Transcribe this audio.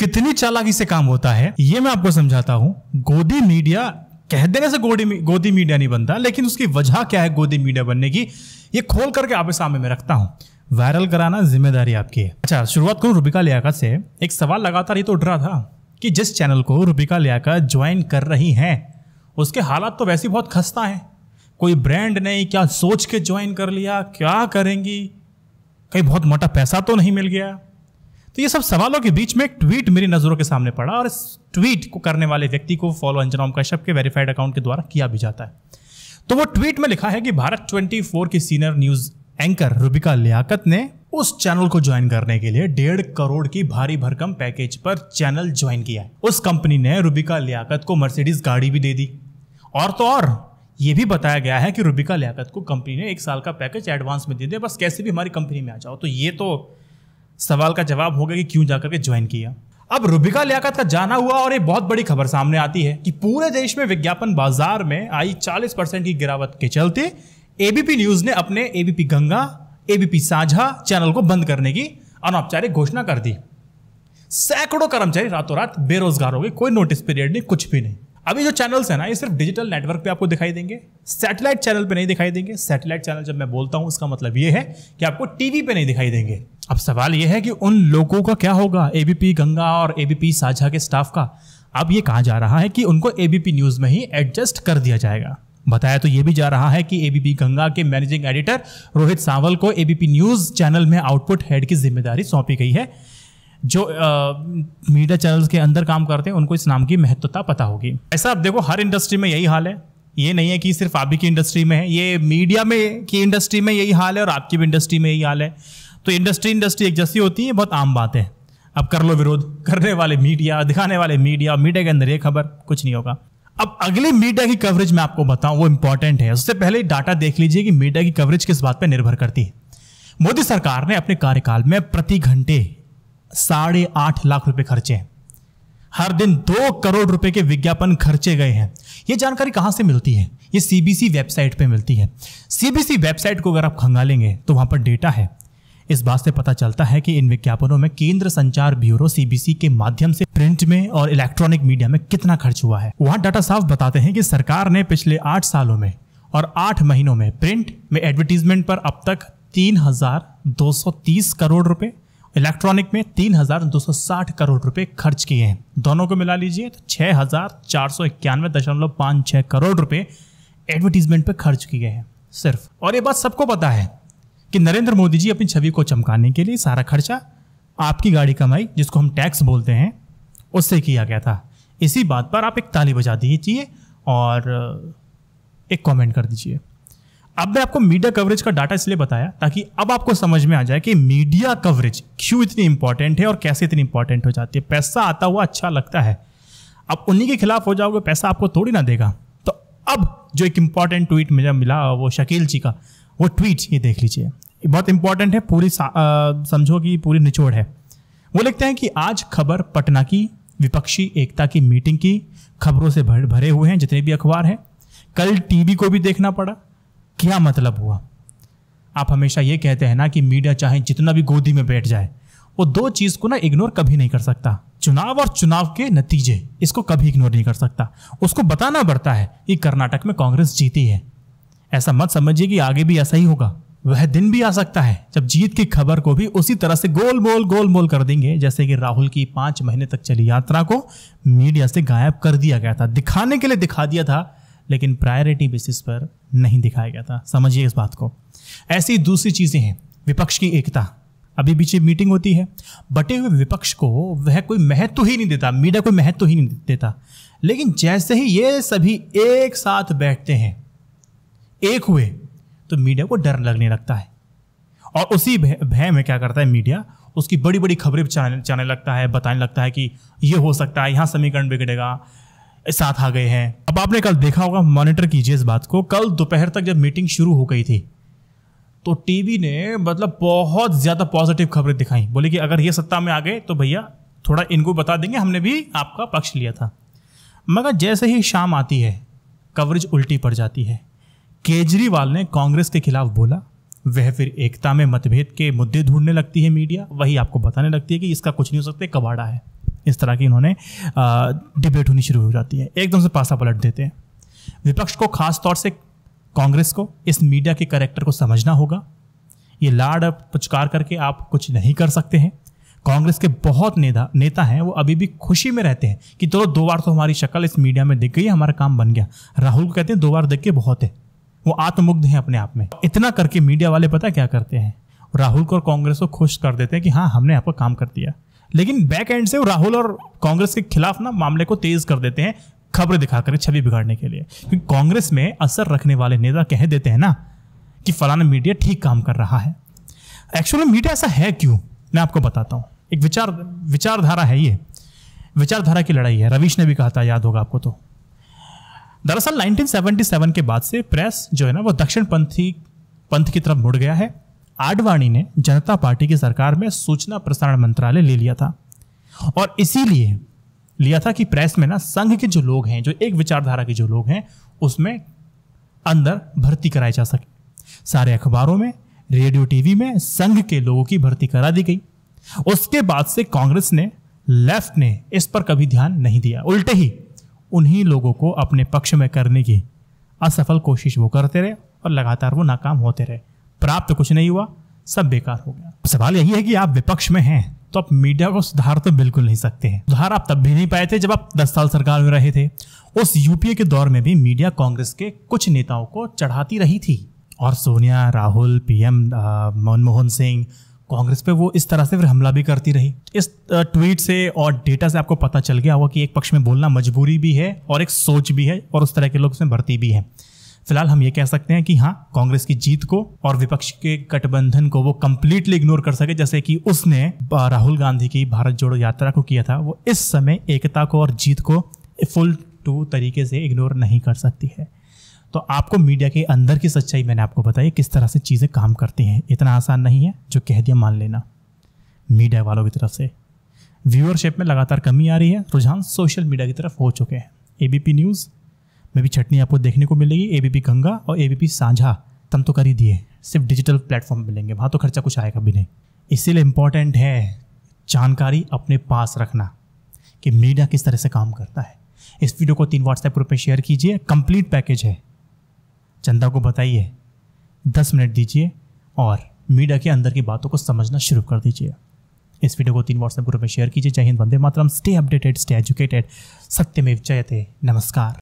कितनी चालाकी से काम होता है ये मैं आपको समझाता हूँ गोदी मीडिया कह देने से गोदी गोदी मीडिया नहीं बनता लेकिन उसकी वजह क्या है गोदी मीडिया बनने की ये खोल करके आपके सामने में रखता हूँ वायरल कराना जिम्मेदारी आपकी है अच्छा शुरुआत करूँ रूबिका लियाका से एक सवाल लगातार ये तो उठ रहा था कि जिस चैनल को रूबिका लियाका ज्वाइन कर रही हैं उसके हालात तो वैसे ही बहुत खस्ता हैं कोई ब्रांड नहीं क्या सोच के ज्वाइन कर लिया क्या करेंगी कहीं बहुत मोटा पैसा तो नहीं मिल गया तो ये सब सवालों के बीच में एक ट्वीट मेरी नज़रों के सामने पड़ा और इस ट्वीट को करने वाले व्यक्ति को फॉलो अंजना ओम कश्यप के वेरीफाइड अकाउंट के द्वारा किया भी जाता है तो वो ट्वीट में लिखा है कि भारत 24 की senior news anchor Rubika Liyaquat ने उस चैनल को ज्वाइन करने के लिए डेढ़ करोड़ की भारी भरकम पैकेज पर चैनल ज्वाइन किया है उस कंपनी ने रुबिका लियाकत को मर्सिडीज गाड़ी भी दे दी और तो और ये भी बताया गया है कि रुबिका लियाकत को कंपनी ने एक साल का पैकेज एडवांस में दे दिया बस कैसे भी हमारी कंपनी में आ जाओ तो ये तो सवाल का जवाब होगा कि क्यों जाकर के ज्वाइन किया अब रुबिका लियाकत का जाना हुआ और एक बहुत बड़ी खबर सामने आती है कि पूरे देश में विज्ञापन बाजार में आई 40 परसेंट की गिरावट के चलते एबीपी न्यूज ने अपने एबीपी गंगा एबीपी साझा चैनल को बंद करने की अनौपचारिक घोषणा कर दी सैकड़ों कर्मचारी रातों रात बेरोजगार हो गए कोई नोटिस पीरियड नहीं कुछ भी नहीं अभी जो चैनल्स है ना ये सिर्फ डिजिटल नेटवर्क पे आपको दिखाई देंगे सैटेलाइट चैनल पे नहीं दिखाई देंगे सैटेलाइट चैनल जब मैं बोलता हूँ उसका मतलब ये है कि आपको टीवी पे नहीं दिखाई देंगे अब सवाल यह है कि उन लोगों का क्या होगा एबीपी गंगा और एबीपी साझा के स्टाफ का अब ये कहा जा रहा है कि उनको एबीपी न्यूज में ही एडजस्ट कर दिया जाएगा बताया तो ये भी जा रहा है कि एबीपी गंगा के मैनेजिंग एडिटर रोहित सावल को एबीपी न्यूज चैनल में आउटपुट हेड की जिम्मेदारी सौंपी गई है जो मीडिया चैनल्स के अंदर काम करते हैं उनको इस नाम की महत्वता पता होगी ऐसा आप देखो हर इंडस्ट्री में यही हाल है ये नहीं है कि सिर्फ आप ही की इंडस्ट्री में है ये मीडिया में की इंडस्ट्री में यही हाल है और आपकी भी इंडस्ट्री में यही हाल है तो इंडस्ट्री इंडस्ट्री एक जैसी होती है बहुत आम बात है अब कर लो विरोध करने वाले मीडिया दिखाने वाले मीडिया मीडिया के अंदर ये खबर कुछ नहीं होगा अब अगली मीडिया की कवरेज मैं आपको बताऊं वो इंपॉर्टेंट है उससे पहले डाटा देख लीजिए कि मीडिया की कवरेज किस बात पर निर्भर करती है मोदी सरकार ने अपने कार्यकाल में प्रति घंटे साढ़े आठ लाख रुपए खर्चे हैं हर दिन दो करोड़ रुपए के विज्ञापन खर्चे गए हैं ये जानकारी कहां से मिलती है ये सीबीसी वेबसाइट पे मिलती है सीबीसी वेबसाइट को अगर आप खंगालेंगे तो वहां पर डेटा है इस बात से पता चलता है कि इन विज्ञापनों में केंद्र संचार ब्यूरो सीबीसी के माध्यम से प्रिंट में और इलेक्ट्रॉनिक मीडिया में कितना खर्च हुआ है वहाँ डाटा साफ बताते हैं कि सरकार ने पिछले आठ सालों में और आठ महीनों में प्रिंट में एडवर्टीजमेंट पर अब तक तीन हजार दो सौ तीस करोड़ रुपए इलेक्ट्रॉनिक में तीन हजार दो सौ साठ करोड़ रुपए खर्च किए हैं दोनों को मिला लीजिए तो हजार चार सौ इक्यानवे दशमलव छः करोड़ रुपए एडवर्टीजमेंट पर खर्च किए हैं सिर्फ और ये बात सबको पता है कि नरेंद्र मोदी जी अपनी छवि को चमकाने के लिए सारा खर्चा आपकी गाड़ी कमाई जिसको हम टैक्स बोलते हैं उससे किया गया था इसी बात पर आप एक ताली बजा दीजिए और एक कमेंट कर दीजिए अब मैं आपको मीडिया कवरेज का डाटा इसलिए बताया ताकि अब आपको समझ में आ जाए कि मीडिया कवरेज क्यों इतनी इंपॉर्टेंट है और कैसे इतनी इंपॉर्टेंट हो जाती है पैसा आता हुआ अच्छा लगता है अब उन्हीं के खिलाफ हो जाओगे पैसा आपको थोड़ी ना देगा तो अब जो एक इंपॉर्टेंट ट्वीट मुझे मिला वो शकील जी का वो ट्वीट ये देख लीजिए बहुत इंपॉर्टेंट है पूरी समझो कि पूरी निचोड़ है वो लिखते हैं कि आज खबर पटना की विपक्षी एकता की मीटिंग की खबरों से भर भरे हुए हैं जितने भी अखबार हैं कल टीवी को भी देखना पड़ा क्या मतलब हुआ आप हमेशा ये कहते हैं ना कि मीडिया चाहे जितना भी गोदी में बैठ जाए वो दो चीज़ को ना इग्नोर कभी नहीं कर सकता चुनाव और चुनाव के नतीजे इसको कभी इग्नोर नहीं कर सकता उसको बताना पड़ता है कि कर्नाटक में कांग्रेस जीती है ऐसा मत समझिए कि आगे भी ऐसा ही होगा वह दिन भी आ सकता है जब जीत की खबर को भी उसी तरह से गोल मोल गोल मोल कर देंगे जैसे कि राहुल की पांच महीने तक चली यात्रा को मीडिया से गायब कर दिया गया था दिखाने के लिए दिखा दिया था लेकिन प्रायोरिटी बेसिस पर नहीं दिखाया गया था समझिए इस बात को ऐसी दूसरी चीज़ें हैं विपक्ष की एकता अभी पीछे मीटिंग होती है बटे हुए विपक्ष को वह कोई महत्व ही नहीं देता मीडिया कोई महत्व ही नहीं देता लेकिन जैसे ही ये सभी एक साथ बैठते हैं एक हुए तो मीडिया को डर लगने लगता है और उसी भय में क्या करता है मीडिया उसकी बड़ी बड़ी खबरें चाहने लगता है बताने लगता है कि ये हो सकता है यहाँ समीकरण बिगड़ेगा साथ आ गए हैं अब आपने कल देखा होगा मॉनिटर कीजिए इस बात को कल दोपहर तक जब मीटिंग शुरू हो गई थी तो टीवी ने मतलब बहुत ज़्यादा पॉजिटिव खबरें दिखाई बोले कि अगर ये सत्ता में आ गए तो भैया थोड़ा इनको बता देंगे हमने भी आपका पक्ष लिया था मगर जैसे ही शाम आती है कवरेज उल्टी पड़ जाती है केजरीवाल ने कांग्रेस के खिलाफ बोला वह फिर एकता में मतभेद के मुद्दे ढूंढने लगती है मीडिया वही आपको बताने लगती है कि इसका कुछ नहीं हो सकता कबाड़ा है इस तरह की इन्होंने डिबेट होनी शुरू हो जाती है एकदम से पासा पलट देते हैं विपक्ष को खास तौर से कांग्रेस को इस मीडिया के करेक्टर को समझना होगा ये लाड पुचकार करके आप कुछ नहीं कर सकते हैं कांग्रेस के बहुत नेता नेता हैं वो अभी भी खुशी में रहते हैं कि चलो तो दो बार तो हमारी शक्ल इस मीडिया में दिख गई हमारा काम बन गया राहुल को कहते हैं दो बार देख के बहुत है वो आत्मुग्ध हैं अपने आप में इतना करके मीडिया वाले पता क्या करते हैं राहुल को और कांग्रेस को खुश कर देते हैं कि हाँ हमने आपका काम कर दिया लेकिन बैक एंड से वो राहुल और कांग्रेस के खिलाफ ना मामले को तेज कर देते हैं खबरें दिखाकर छवि बिगाड़ने के लिए क्योंकि कांग्रेस में असर रखने वाले नेता कह देते हैं ना कि फलाना मीडिया ठीक काम कर रहा है एक्चुअली मीडिया ऐसा है क्यों मैं आपको बताता हूँ एक विचार विचारधारा है ये विचारधारा की लड़ाई है रवीश ने भी कहा था याद होगा आपको तो दरअसल 1977 के बाद से प्रेस जो है ना वो दक्षिण पंथी पंथ की तरफ मुड़ गया है आडवाणी ने जनता पार्टी की सरकार में सूचना प्रसारण मंत्रालय ले लिया था और इसीलिए लिया था कि प्रेस में ना संघ के जो लोग हैं जो एक विचारधारा के जो लोग हैं उसमें अंदर भर्ती कराई जा सके सारे अखबारों में रेडियो टीवी में संघ के लोगों की भर्ती करा दी गई उसके बाद से कांग्रेस ने लेफ्ट ने इस पर कभी ध्यान नहीं दिया उल्टे ही उन्हीं लोगों को अपने पक्ष में करने की असफल कोशिश वो करते रहे और लगातार वो नाकाम होते रहे प्राप्त तो कुछ नहीं हुआ सब बेकार हो गया सवाल यही है कि आप विपक्ष में हैं तो आप मीडिया को सुधार तो बिल्कुल नहीं सकते हैं सुधार आप तब भी नहीं पाए थे जब आप दस साल सरकार में रहे थे उस यूपीए के दौर में भी मीडिया कांग्रेस के कुछ नेताओं को चढ़ाती रही थी और सोनिया राहुल पीएम मनमोहन सिंह कांग्रेस पे वो इस तरह से फिर हमला भी करती रही इस ट्वीट से और डेटा से आपको पता चल गया होगा कि एक पक्ष में बोलना मजबूरी भी है और एक सोच भी है और उस तरह के लोग उसमें भर्ती भी हैं फिलहाल हम ये कह सकते हैं कि हाँ कांग्रेस की जीत को और विपक्ष के गठबंधन को वो कम्प्लीटली इग्नोर कर सके जैसे कि उसने राहुल गांधी की भारत जोड़ो यात्रा को किया था वो इस समय एकता को और जीत को फुल टू तरीके से इग्नोर नहीं कर सकती है तो आपको मीडिया के अंदर की सच्चाई मैंने आपको बताई किस तरह से चीज़ें काम करती हैं इतना आसान नहीं है जो कह दिया मान लेना मीडिया वालों की तरफ से व्यूअरशिप में लगातार कमी आ रही है रुझान सोशल मीडिया की तरफ हो चुके हैं ए न्यूज़ में भी छटनी आपको देखने को मिलेगी ए गंगा और ए साझा तम तो कर ही दिए सिर्फ डिजिटल प्लेटफॉर्म मिलेंगे वहाँ तो खर्चा कुछ आएगा भी नहीं इसीलिए इम्पॉर्टेंट है जानकारी अपने पास रखना कि मीडिया किस तरह से काम करता है इस वीडियो को तीन व्हाट्सएप ग्रुप में शेयर कीजिए कंप्लीट पैकेज है चंदा को बताइए दस मिनट दीजिए और मीडिया के अंदर की बातों को समझना शुरू कर दीजिए इस वीडियो को तीन व्हाट्सएप ग्रुप में शेयर कीजिए जय हिंद वंदे मातरम स्टे अपडेटेड स्टे एजुकेटेड सत्य में जयते नमस्कार